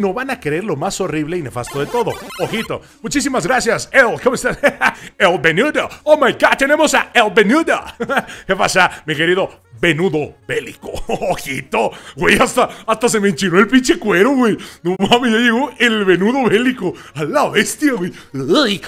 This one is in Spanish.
no van a creer lo más horrible y nefasto de todo. Ojito, muchísimas gracias, El, ¿cómo estás? El Benudo, oh my god, tenemos a El Benudo. ¿Qué pasa, mi querido Venudo Bélico? Ojito, güey, hasta, hasta se me enchinó el pinche cuero, güey. No mames, ya llegó el Venudo Bélico, a la bestia, güey.